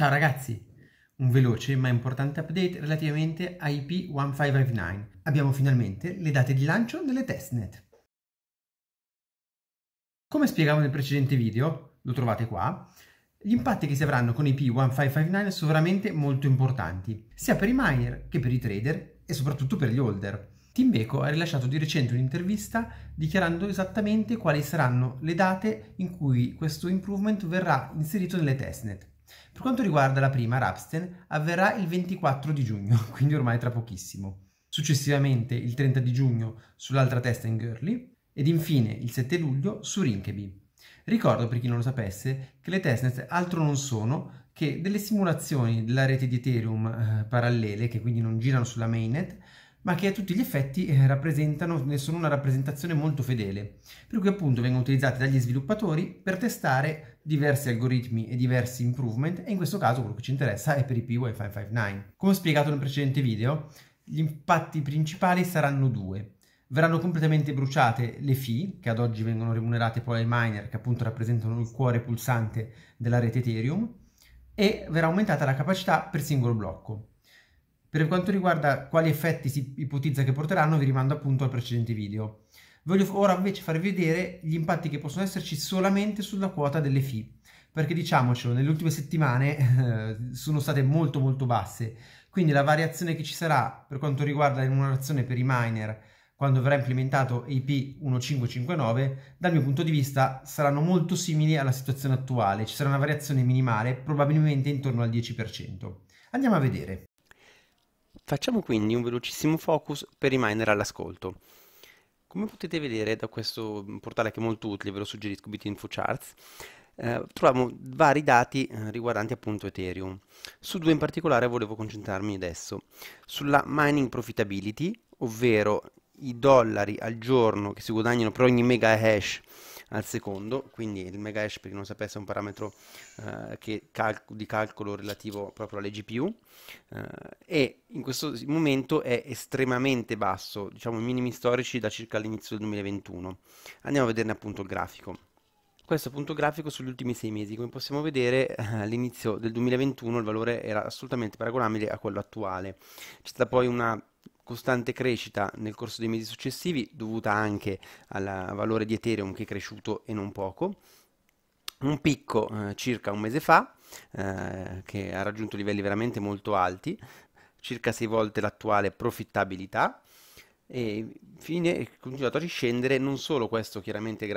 Ciao ragazzi! Un veloce ma importante update relativamente a IP1559. Abbiamo finalmente le date di lancio delle testnet. Come spiegavo nel precedente video, lo trovate qua, gli impatti che si avranno con IP1559 sono veramente molto importanti, sia per i miner che per i trader e soprattutto per gli holder. Timbeco ha rilasciato di recente un'intervista dichiarando esattamente quali saranno le date in cui questo improvement verrà inserito nelle testnet per quanto riguarda la prima, Rapsten avverrà il 24 di giugno, quindi ormai tra pochissimo. Successivamente il 30 di giugno sull'altra testa in Girly ed infine il 7 luglio su Rinkeby. Ricordo per chi non lo sapesse che le testnet altro non sono che delle simulazioni della rete di Ethereum eh, parallele che quindi non girano sulla mainnet ma che a tutti gli effetti eh, rappresentano, ne sono una rappresentazione molto fedele, per cui appunto vengono utilizzate dagli sviluppatori per testare diversi algoritmi e diversi improvement e in questo caso quello che ci interessa è per i wi 559 5.9. Come spiegato nel precedente video, gli impatti principali saranno due. Verranno completamente bruciate le fee, che ad oggi vengono remunerate poi ai miner, che appunto rappresentano il cuore pulsante della rete Ethereum, e verrà aumentata la capacità per singolo blocco. Per quanto riguarda quali effetti si ipotizza che porteranno, vi rimando appunto al precedente video. Voglio ora invece farvi vedere gli impatti che possono esserci solamente sulla quota delle FI, perché diciamocelo, nelle ultime settimane eh, sono state molto molto basse, quindi la variazione che ci sarà per quanto riguarda la per i miner quando verrà implementato IP 1559, dal mio punto di vista saranno molto simili alla situazione attuale, ci sarà una variazione minimale probabilmente intorno al 10%. Andiamo a vedere. Facciamo quindi un velocissimo focus per i miner all'ascolto. Come potete vedere da questo mm, portale che è molto utile, ve lo suggerisco, Bitinfocharts, eh, troviamo vari dati eh, riguardanti appunto Ethereum. Su due in particolare volevo concentrarmi adesso, sulla mining profitability, ovvero i dollari al giorno che si guadagnano per ogni mega hash al secondo, quindi il mega hash per chi non sapesse è un parametro eh, cal- di calcolo relativo proprio alle GPU eh, e in questo momento è estremamente basso, diciamo i minimi storici da circa l'inizio del 2021. Andiamo a vederne appunto il grafico questo punto grafico sugli ultimi sei mesi. Come possiamo vedere, eh, all'inizio del 2021 il valore era assolutamente paragonabile a quello attuale. C'è stata poi una costante crescita nel corso dei mesi successivi, dovuta anche al valore di Ethereum che è cresciuto e non poco, un picco eh, circa un mese fa, eh, che ha raggiunto livelli veramente molto alti, circa 6 volte l'attuale profittabilità, e fine, è continuato a riscendere, non solo questo chiaramente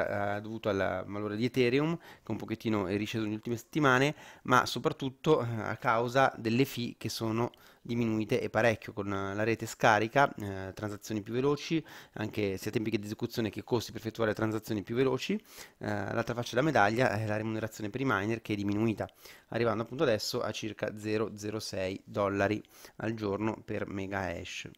dovuto al valore di Ethereum, che un pochettino è risceso nelle ultime settimane, ma soprattutto eh, a causa delle fee che sono diminuite e parecchio con la rete scarica, eh, transazioni più veloci, anche sia tempi di esecuzione che costi per effettuare transazioni più veloci. Eh, l'altra faccia della medaglia è la remunerazione per i miner che è diminuita, arrivando appunto adesso a circa 0,06 dollari al giorno per mega hash.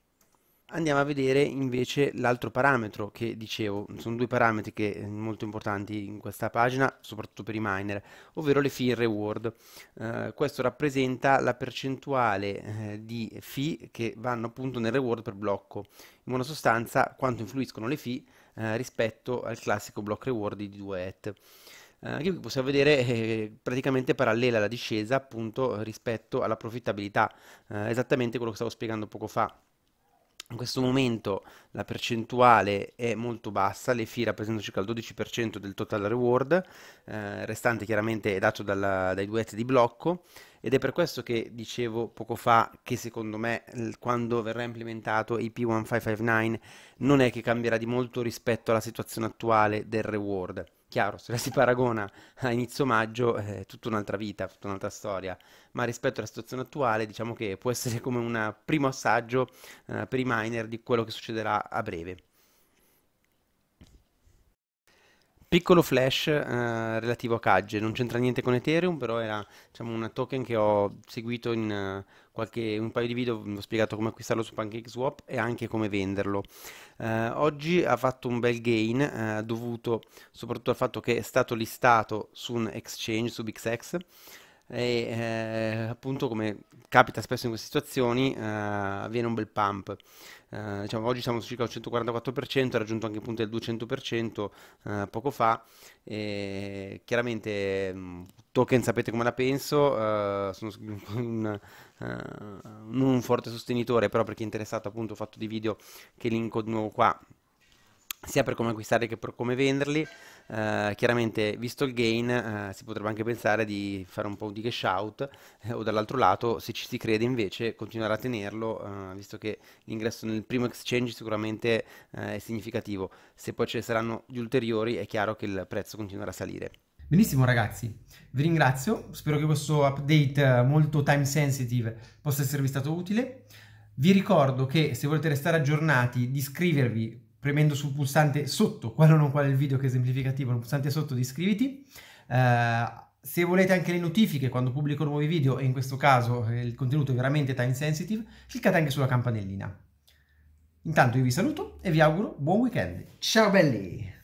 Andiamo a vedere invece l'altro parametro che dicevo, sono due parametri che sono eh, molto importanti in questa pagina, soprattutto per i miner, ovvero le fee in reward. Eh, questo rappresenta la percentuale eh, di fee che vanno appunto nel reward per blocco, in buona sostanza quanto influiscono le fee eh, rispetto al classico block reward di 2 et. Eh, qui possiamo vedere eh, praticamente parallela la discesa appunto rispetto alla profittabilità, eh, esattamente quello che stavo spiegando poco fa in questo momento la percentuale è molto bassa, le FI rappresentano circa il 12% del total reward, eh, restante chiaramente è dato dalla, dai duetti di blocco ed è per questo che dicevo poco fa che secondo me quando verrà implementato IP1559 non è che cambierà di molto rispetto alla situazione attuale del reward. Chiaro, se la si paragona a inizio maggio eh, è tutta un'altra vita, tutta un'altra storia, ma rispetto alla situazione attuale diciamo che può essere come un primo assaggio eh, per i miner di quello che succederà a breve. piccolo flash eh, relativo a Cage, non c'entra niente con Ethereum, però era diciamo, una token che ho seguito in uh, qualche, un paio di video, vi mm, ho spiegato come acquistarlo su PancakeSwap e anche come venderlo. Eh, oggi ha fatto un bel gain eh, dovuto soprattutto al fatto che è stato listato su un exchange, su BixX, e eh, appunto come capita spesso in queste situazioni eh, avviene un bel pump eh, diciamo, oggi siamo su circa un 144% ha raggiunto anche il punto del 200% eh, poco fa e chiaramente mm, token sapete come la penso eh, sono un, eh, non un forte sostenitore però per chi è interessato appunto ho fatto dei video che linko di nuovo qua sia per come acquistarli che per come venderli. Uh, chiaramente, visto il gain, uh, si potrebbe anche pensare di fare un po' di cash out, eh, o dall'altro lato, se ci si crede invece, continuare a tenerlo, uh, visto che l'ingresso nel primo exchange sicuramente è significativo. Se poi ce ne saranno gli ulteriori, è chiaro che il prezzo continuerà a salire. Benissimo ragazzi, vi ringrazio, spero che questo update molto time sensitive possa esservi stato utile. Vi ricordo che se volete restare aggiornati di iscrivervi premendo sul pulsante sotto, quello non qual è il video che è esemplificativo, il pulsante sotto di iscriviti. Uh, se volete anche le notifiche quando pubblico nuovi video, e in questo caso eh, il contenuto è veramente time sensitive, cliccate anche sulla campanellina. Intanto io vi saluto e vi auguro buon weekend. Ciao belli!